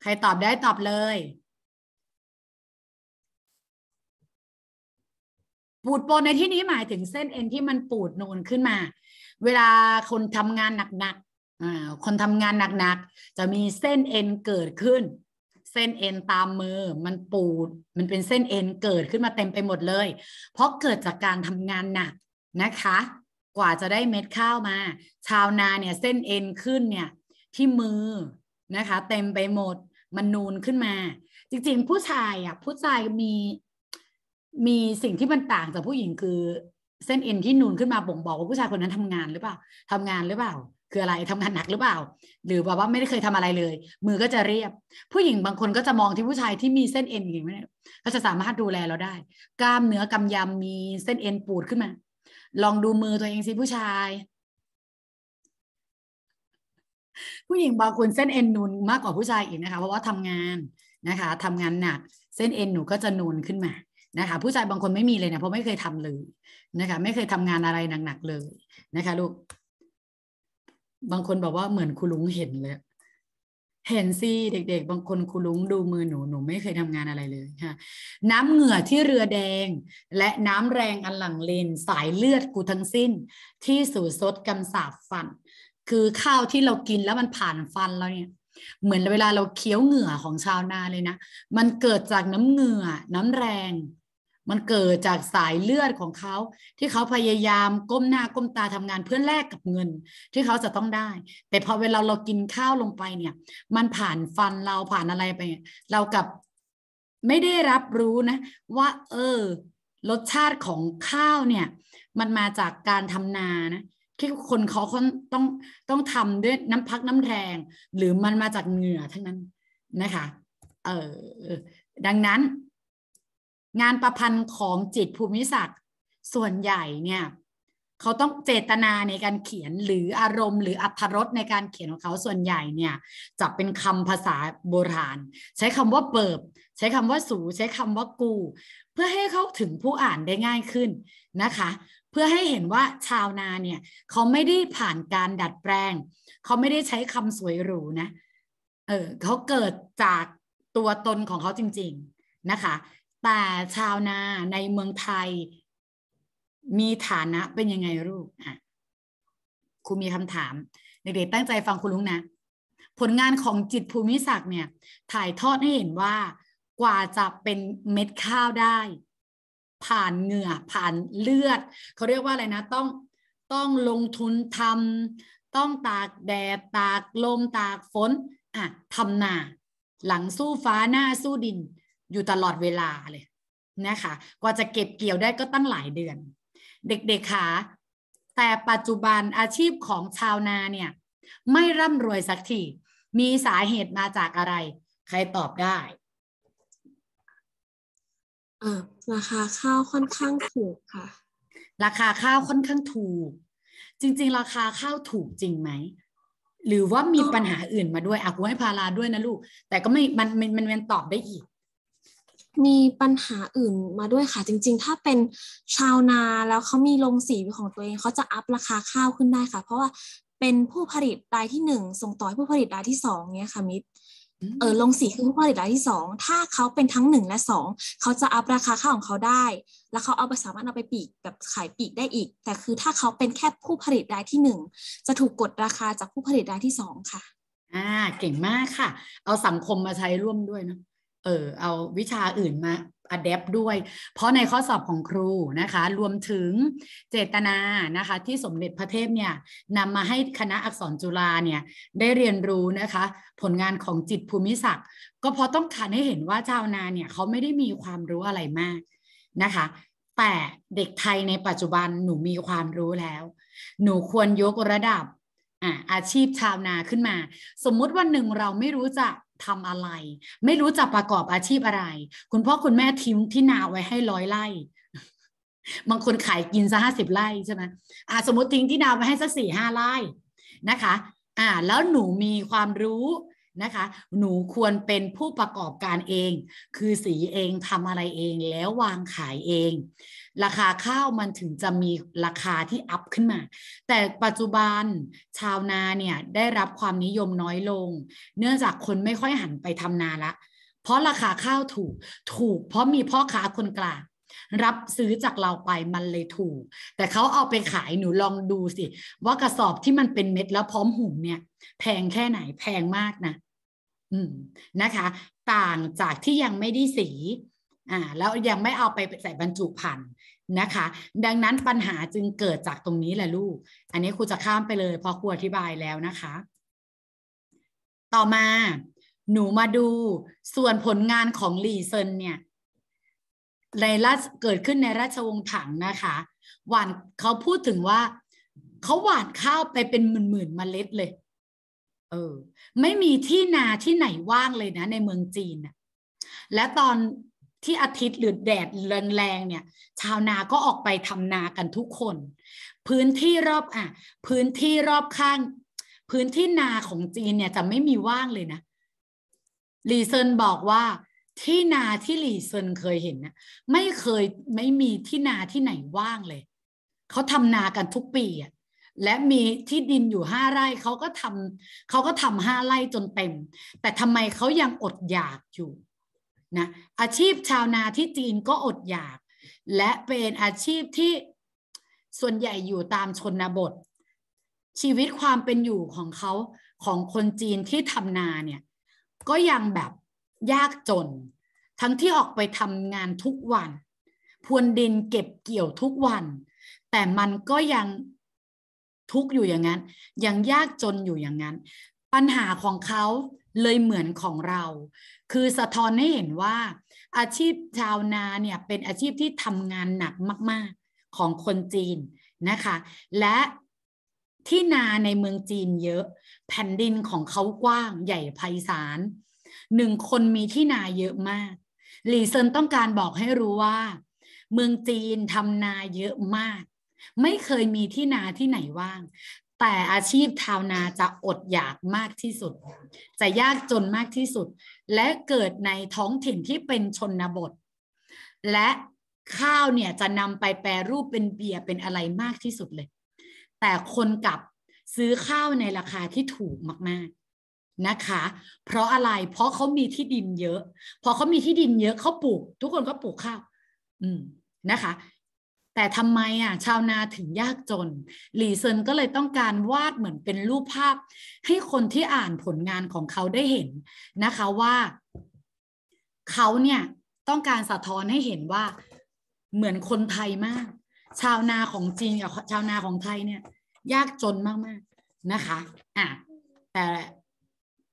ใครตอบได้ตอบเลยปูดโปนในที่นี้หมายถึงเส้นเอ็นที่มันปูดนูนขึ้นมา เวลาคนทำงานหนักๆคนทำงานหนักๆ จะมีเส้นเอ็นเกิดขึ้น เส้นเอ็นตามมือมันปูด มันเป็นเส้นเอ็นเกิดขึ้นมาเต็มไปหมดเลย เพราะเกิดจากการทำงานหนักนะคะ กว่าจะได้เม็ดข้าวมา ชาวนาเนี่ย เส้นเอ็นขึ้นเนี่ยที่มือนะคะ เต็มไปหมดมันนูนขึ้นมา จริงๆ ผู้ชายอ่ะผู้ชายมีมีสิ่งที่มันต่างจากผู้หญิงคือเส้นเอ็นที่นูนขึ้นมาบ่งบอกว่าผู้ชายคนนั้นทำงานหรือเปล่า ทำงานหรือเปล่า คืออะไรทำงานหนักหรือเปล่า หรือแบบว่าไม่ได้เคยทำอะไรเลย มือก็จะเรียบ ผู้หญิงบางคนก็จะมองที่ผู้ชายที่มีเส้นเอ็นอย่างนี้ก็จะสามารถดูแลเราได้ กล้ามเนื้อกำยำมีเส้นเอ็นปูดขึ้นมา ลองดูมือตัวเองสิผู้ชาย ผู้หญิงบางคนเส้นเอ็นนูนมากกว่าผู้ชายอีกนะคะ เพราะว่าทำงานนะคะ ทำงานหนัก เส้นเอ็นหนูก็จะนูนขึ้นมานะคะผู้ชายบางคนไม่มีเลยเนะเพราะไม่เคยทำเลยนะคะ ไม่เคยทำงานอะไรหนักๆเลยนะคะลูกบางคนบอกว่าเหมือนคุณลุงเห็นเลยเห็นี่เด็ก ๆ บางคนคุณลุงดูมือหนูหนู ไม่เคยทำงานอะไรเลยค่ะน้ำเหงื่อที่เรือแดง และน้ำแรงอันหลังเลน สายเลือดกูทั้งสิ้น ที่สู่ซดกาสาบฟัน คือข้าวที่เรากินแล้วมันผ่านฟันเราเนี่ยเหมือนเวลาเราเคี้ยวเหงื่อของชาวนาเลยนะมันเกิดจากน้ำเหงื่อน้ำแรงมันเกิดจากสายเลือดของเขา ที่เขาพยายามก้มหน้าก้มตาทำงานเพื่อแลกกับเงิน ที่เขาจะต้องได้ แต่พอเวลา เรากินข้าวลงไปเนี่ย มันผ่านฟันเราผ่านอะไรไปเรากับไม่ได้รับรู้นะ ว่า เออ รสชาติของข้าวเนี่ย มันมาจากการทำนานะที่คนเขาต้องต้องทำด้วยน้ำพักน้ำแรง หรือมันมาจากเหงื่อทั้งนั้นนะคะ เออดังนั้นงานประพันธ์ของจิตภูมิศักดิ์ส่วนใหญ่เนี่ยเขาต้องเจตนาในการเขียนหรืออารมณ์ หรืออัธรสในการเขียนของเขาส่วนใหญ่เนี่ย จะเป็นคำภาษาโบราณใช้คำว่าเปิบ ใช้คำว่าสูใช้คำว่ากู เพื่อให้เขาถึงผู้อ่านได้ง่ายขึ้นนะคะ เพื่อให้เห็นว่าชาวนาเนี่ยเขาไม่ได้ผ่านการดัดแปลงเขาไม่ได้ใช้คำสวยหรูนะเออเขาเกิดจากตัวตนของเขาจริง ๆนะคะแต่ชาวนาในเมืองไทย มีฐานะเป็นยังไงลูกอ่ะครูมีคำถามเด็กๆตั้งใจฟังคุณลุงนะ ผลงานของจิตภูมิศักดิ์เนี่ย ถ่ายทอดให้เห็นว่ากว่าจะเป็นเม็ดข้าวได้ ผ่านเหงื่อ ผ่านเลือด เขาเรียกว่าอะไรนะต้องต้องลงทุนทำต้องตากแดดตากลมตากฝนอ่ะทำนา หลังสู้ฟ้าหน้าสู้ดินอยู่ตลอดเวลาเลย นะคะกว่าจะเก็บเกี่ยวได้ก็ตั้งหลายเดือน เด็กๆค่ะแต่ปัจจุบันอาชีพของชาวนาเนี่ย ไม่ร่ำรวยสักทีมีสาเหตุมาจากอะไร ใครตอบได้ราคาข้าวค่อนข้างถูกค่ะ ราคาข้าวค่อนข้างถูก จริงๆราคาข้าวถูกจริงไหม หรือว่ามีปัญหาอื่นมาด้วยอากูให้พาราด้วยนะลูก แต่ก็ไม่มันมันมันตอบได้อีกมีปัญหาอื่นมาด้วยค่ะจริงๆ ถ้าเป็นชาวนาแล้วเขามีโรงสีของตัวเองเขาจะอัพราคาข้าวขึ้นได้ค่ะ เพราะว่าเป็นผู้ผลิตรายที่หนึ่งส่งต่อให้ผู้ผลิตรายที่สองเนี้ยค่ะมิตรเออลงสีคือผู้ผลิตรายที่สองถ้าเขาเป็นทั้งหนึ่งและสองเขาจะอัพราคาข้าวของเขาได้ แล้วเขาเอาไปสามารถเอาไปปีกแบบขายปีกได้อีก แต่คือถ้าเขาเป็นแค่ผู้ผลิตรายที่หนึ่งจะถูกกดราคาจากผู้ผลิตรายที่สองค่ะ อ่าเก่งมากค่ะ เอาสังคมมาใช้ร่วมด้วยเนาะเออ เอาวิชาอื่นมาอัดแอปด้วย เพราะในข้อสอบของครู นะคะ รวมถึงเจตนา นะคะ ที่สมเด็จพระเทพ เนี่ยนำมาให้คณะอักษรจุฬาเนี่ย ได้เรียนรู้นะคะ ผลงานของจิตภูมิศักดิ์ก็เพราะต้องการให้เห็นว่าชาวนา เนี่ยเขาไม่ได้มีความรู้อะไรมาก นะคะแต่เด็กไทยในปัจจุบันหนูมีความรู้แล้ว หนูควรยกระดับอาชีพชาวนาขึ้นมา สมมุติวันหนึ่งเราไม่รู้จักทำอะไร ไม่รู้จะประกอบอาชีพอะไร คุณพ่อคุณแม่ทิ้งที่นาไว้ให้ร้อยไร่บางคนขายกินซะห้าสิบไร่ใช่ไหมอ่า สมมติทิ้งที่นาไว้ให้สักสี่ห้าไร่นะคะ อ่า แล้วหนูมีความรู้นะคะ หนูควรเป็นผู้ประกอบการเอง คือสีเองทำอะไรเองแล้ววางขายเองราคาข้าวมันถึงจะมีราคาที่อัพขึ้นมา แต่ปัจจุบันชาวนาเนี่ย ได้รับความนิยมน้อยลง เนื่องจากคนไม่ค่อยหันไปทำนาละ เพราะราคาข้าวถูก ถูกเพราะมีพ่อค้าคนกลางรับซื้อจากเราไปมันเลยถูก แต่เขาเอาไปขายหนูลองดูสิ ว่ากระสอบที่มันเป็นเม็ด แล้วพร้อมหุงเนี่ยแพงแค่ไหนแพงมากนะ อืมนะคะ ต่างจากที่ยังไม่ได้สี อ่า แล้วยังไม่เอาไปใส่บรรจุภัณฑ์นะคะ ดังนั้นปัญหาจึงเกิดจากตรงนี้แหละลูก อันนี้ครูจะข้ามไปเลยเพราะครูอธิบายแล้วนะคะ ต่อมาหนูมาดูส่วนผลงานของลีเซนเนี่ยในรัชเกิดขึ้นในราชวงศ์ถังนะคะ หวานเขาพูดถึงว่า เขาหวานข้าวไปเป็นหมื่นหมื่นเมล็ดเลยเออไม่มีที่นาที่ไหนว่างเลยนะ ในเมืองจีนและตอนที่อาทิตย์หรือแดดแรงๆเนี่ย ชาวนาก็ออกไปทำนากันทุกคน พื้นที่รอบ อ่ะ พื้นที่รอบข้าง พื้นที่นาของจีนเนี่ยจะไม่มีว่างเลยนะลีเซินบอกว่าที่นาที่ลีเซินเคยเห็นนะไม่เคยไม่มีที่นาที่ไหนว่างเลย เขาทำนากันทุกปีอ่ะและมีที่ดินอยู่ห้าไร่เขาก็ทำเขาก็ทำห้าไร่จนเต็มแต่ทำไมเขายังอดอยากอยู่นะอาชีพชาวนาที่จีนก็อดอยาก และเป็นอาชีพที่ส่วนใหญ่อยู่ตามชนบท ชีวิตความเป็นอยู่ของเขาของคนจีนที่ทำนาเนี่ยก็ยังแบบยากจน ทั้งที่ออกไปทำงานทุกวันพวนดินเก็บเกี่ยวทุกวัน แต่มันก็ยังทุกอยู่อย่างนั้น ยังยากจนอยู่อย่างนั้น ปัญหาของเขาเลยเหมือนของเรา คือสะท้อนให้เห็นว่า อาชีพชาวนาเนี่ยเป็นอาชีพที่ทำงานหนักมาก ๆ ของคนจีนนะคะ และที่นาในเมืองจีนเยอะ แผ่นดินของเขากว้างใหญ่ไพศาลหนึ่งคนมีที่นาเยอะมาก หลีเซินต้องการบอกให้รู้ว่า เมืองจีนทำนาเยอะมาก ไม่เคยมีที่นาที่ไหนว่างแต่อาชีพชาวนาจะอดอยากมากที่สุด จะยากจนมากที่สุด และเกิดในท้องถิ่นที่เป็นชนบท และข้าวเนี่ยจะนำไปแปรรูปเป็นเบียร์เป็นอะไรมากที่สุดเลย แต่คนกลับซื้อข้าวในราคาที่ถูกมากๆ นะคะ เพราะอะไรเพราะเขามีที่ดินเยอะ พอเขามีที่ดินเยอะเขาปลูก ทุกคนก็ปลูกข้าว อืมนะคะแต่ทำไมอ่ะชาวนาถึงยากจนหลีเซินก็เลยต้องการวาดเหมือนเป็นรูปภาพให้คนที่อ่านผลงานของเขาได้เห็นนะคะว่าเขาเนี่ยต้องการสะท้อนให้เห็นว่าเหมือนคนไทยมาก ชาวนาของจีนกับชาวนาของไทยเนี่ย ยากจนมากๆนะคะอ่ะแต่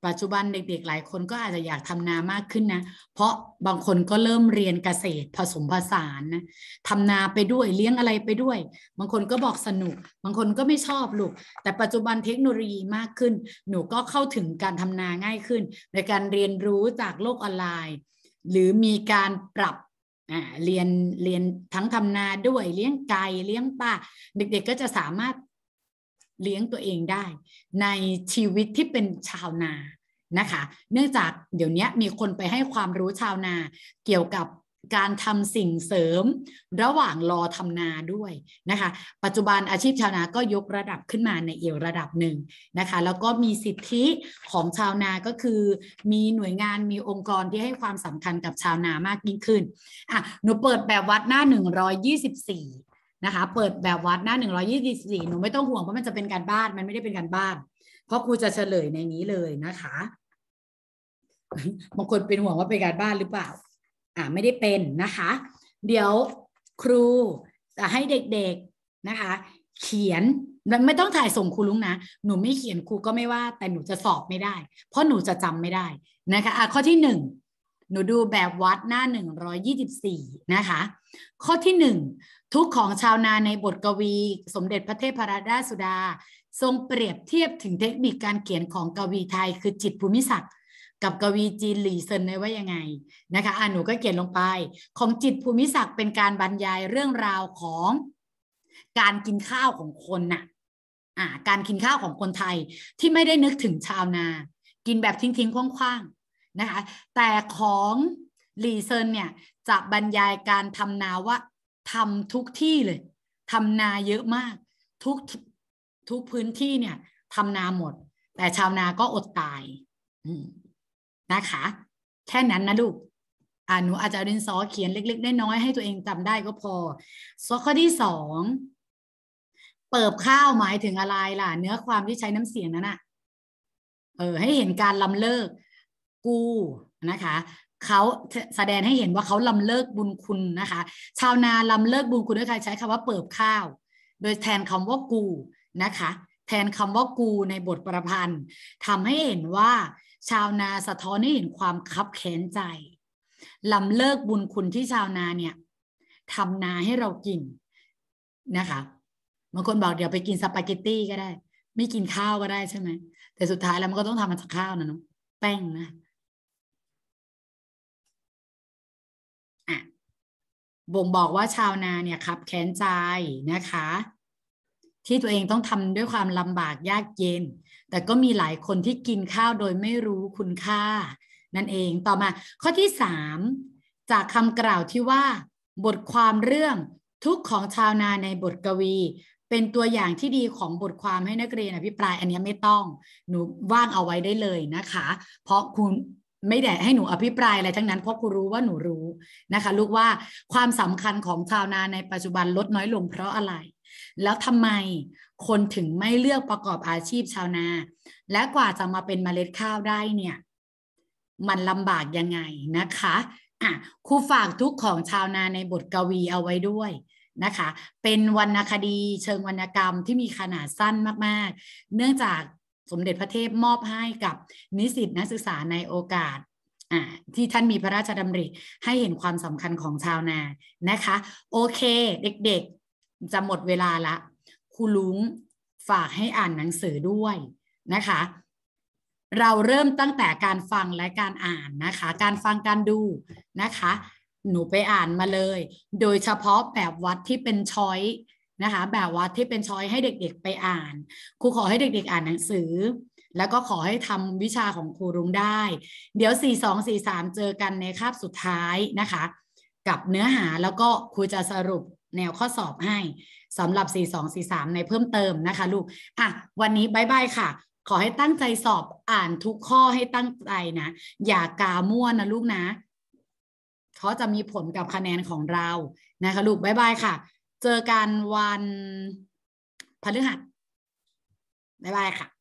ปัจจุบันเด็กๆหลายคนก็อาจจะอยากทำนามากขึ้นนะเพราะบางคนก็เริ่มเรียนเกษตรผสมผสานนะทำนาไปด้วยเลี้ยงอะไรไปด้วย บางคนก็บอกสนุก บางคนก็ไม่ชอบลูก แต่ปัจจุบันเทคโนโลยีมากขึ้น หนูก็เข้าถึงการทำนาง่ายขึ้นในการเรียนรู้จากโลกออนไลน์ หรือมีการปรับเรียนเรียนทั้งทำนาด้วยเลี้ยงไก่เลี้ยงปลาเด็กๆก็จะสามารถเลี้ยงตัวเองได้ในชีวิตที่เป็นชาวนา นะคะ เนื่องจากเดี๋ยวนี้มีคนไปให้ความรู้ชาวนาเกี่ยวกับการทำสิ่งเสริมระหว่างรอทำนาด้วยนะคะ ปัจจุบันอาชีพชาวนาก็ยกระดับขึ้นมาในเอียวระดับหนึ่งนะคะ แล้วก็มีสิทธิของชาวนาก็คือ มีหน่วยงานมีองค์กรที่ให้ความสำคัญกับชาวนามากยิ่งขึ้นอ่ะหนูเปิดแบบวัดหน้า 124นะคะเปิดแบบวัดหน้า124หนูไม่ต้องห่วงเพราะมันจะเป็นการบ้าน มันไม่ได้เป็นการบ้าน เพราะครูจะเฉลยในนี้เลยนะคะบางคนเป็นห่วงว่าเป็นการบ้านหรือเปล่า อ่าไม่ได้เป็นนะคะ เดี๋ยวครูจะให้เด็กๆนะคะ เขียนมันไม่ต้องถ่ายส่งครูลุงนะหนูไม่เขียนครูก็ไม่ว่าแต่หนูจะสอบไม่ได้ เพราะหนูจะจำไม่ได้นะคะอ่ะข้อที่หนึ่งหนูดูแบบวัดหน้า 124 นะคะ ข้อที่ 1 ทุกของชาวนาในบทกวี สมเด็จพระเทพรัตนราชสุดา ทรงเปรียบเทียบถึงเทคนิคการเขียนของกวีไทยคือจิตภูมิศักดิ์กับกวีจีนหลีเซินไว้ว่ายังไงนะคะอ่าหนูก็เขียนลงไปของจิตภูมิศักดิ์เป็นการบรรยายเรื่องราวของ การกินข้าวของคนน่ะอ่าการกินข้าวของคนไทยที่ไม่ได้นึกถึงชาวนา กินแบบทิ้งๆคว่างๆนะคะแต่ของลีเซินเนี่ย จะบรรยายการทำนาว่าทำทุกที่เลย ทำนาเยอะมาก ทุกทุกพื้นที่เนี่ย ทำนาหมด แต่ชาวนาก็อดตายนะคะ แค่นั้นนะลูกอาหนูอาจจะเรียนซอเขียนเล็กๆน้อยๆให้ตัวเองจำได้ก็พอซอข้อที่สอง เปิบข้าวหมายถึงอะไรล่ะ เนื้อความที่ใช้น้ำเสียงนั้นอะเออ ให้เห็นการลำเลิกกู้นะคะเขาแสดงให้เห็นว่าเขาลำเลิกบุญคุณนะคะ ชาวนาลำเลิกบุญคุณด้วยการใช้คำว่าเปิบข้าว โดยแทนคำว่ากูนะคะ แทนคำว่ากูในบทประพันธ์ทำให้เห็นว่า ชาวนาสะท้อนให้เห็นความคับแค้นใจลำเลิกบุญคุณที่ชาวนาเนี่ยทำนาให้เรากินนะคะบางคนบอกเดี๋ยวไปกินสปาเกตตี้ก็ได้ไม่กินข้าวก็ได้ใช่ไหมแต่สุดท้ายแล้วมันก็ต้องทำมาจากข้าวนะเนาะแป้งนะบ่งบอกว่าชาวนาเนี่ยขับแค้นใจนะคะ ที่ตัวเองต้องทำด้วยความลำบากยากเย็นแต่ก็มีหลายคนที่กินข้าวโดยไม่รู้คุณค่า นั่นเองต่อมาข้อที่สามจากคำกล่าวที่ว่า บทความเรื่องทุกของชาวนาในบทกวี เป็นตัวอย่างที่ดีของบทความให้นักเรียนอภิปราย อันนี้ไม่ต้องหนูว่างเอาไว้ได้เลยนะคะ เพราะคุณไม่ได้ให้หนูอภิปรายอะไรทั้ง นั้นเพราะครูรู้ว่าหนูรู้นะคะลูกว่าความสำคัญของชาวนาในปัจจุบันลดน้อยลงเพราะอะไร แล้วทำไมคนถึงไม่เลือกประกอบอาชีพชาวนา และกว่าจะมาเป็นมเมล็ดข้าวได้เนี่ยมันลำบาก ยัง ไงนะคะอ่ะครูฝากทุกของชาวนาในบทกวีเอาไว้ด้วยนะคะ เป็นวรรณคดีเชิงวรรณกรรมที่มีขนาดสั้นมาก ๆ เนื่องจากสมเด็จพระเทพมอบให้กับนิสิตนักศึกษาในโอกาส ที่ท่านมีพระราชดำริให้เห็นความสำคัญของชาวนานะคะ โอเคเด็กๆจะหมดเวลาละครูลุงฝากให้อ่านหนังสือด้วยนะคะ เราเริ่มตั้งแต่การฟังและการอ่านนะคะ การฟังการดูนะคะ หนูไปอ่านมาเลยโดยเฉพาะแบบวัดที่เป็นช้อยนะคะแบบว่าที่เป็นช้อยให้เด็กๆไปอ่านครูขอให้เด็ก ๆอ่านหนังสือ แล้วก็ขอให้ทำวิชาของครูรุ้งได้ เดี๋ยว 4 2 4 3 เจอกันในคาบสุดท้ายนะคะ กับเนื้อหาแล้วก็ครูจะสรุปแนวข้อสอบให้สำหรับ 4 2 4 3 ในเพิ่มเติมนะคะลูกอ่ะวันนี้บายบายค่ะ ขอให้ตั้งใจสอบอ่านทุกข้อให้ตั้งใจนะอย่ากามั่วนะลูกนะเขาจะมีผลกับคะแนนของเรานะคะ ลูกบายบายค่ะจอกันวันพฤหัสบ๊ายบายค่ะ